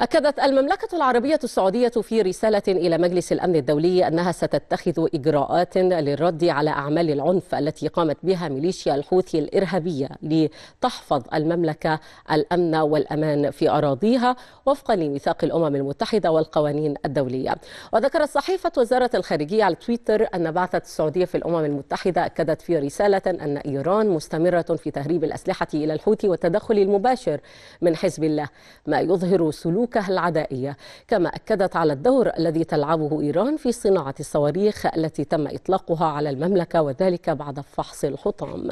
أكدت المملكة العربية السعودية في رسالة إلى مجلس الأمن الدولي أنها ستتخذ إجراءات للرد على أعمال العنف التي قامت بها ميليشيا الحوثي الإرهابية لتحفظ المملكة الأمن والأمان في أراضيها وفقا لميثاق الأمم المتحدة والقوانين الدولية وذكرت صحيفة وزارة الخارجية على تويتر أن بعثة السعودية في الأمم المتحدة أكدت في رسالة أن إيران مستمرة في تهريب الأسلحة إلى الحوثي والتدخل المباشر من حزب الله ما يظهر سلوك الشبوكة العدائية كما أكدت على الدور الذي تلعبه إيران في صناعة الصواريخ التي تم إطلاقها على المملكة وذلك بعد فحص الحطام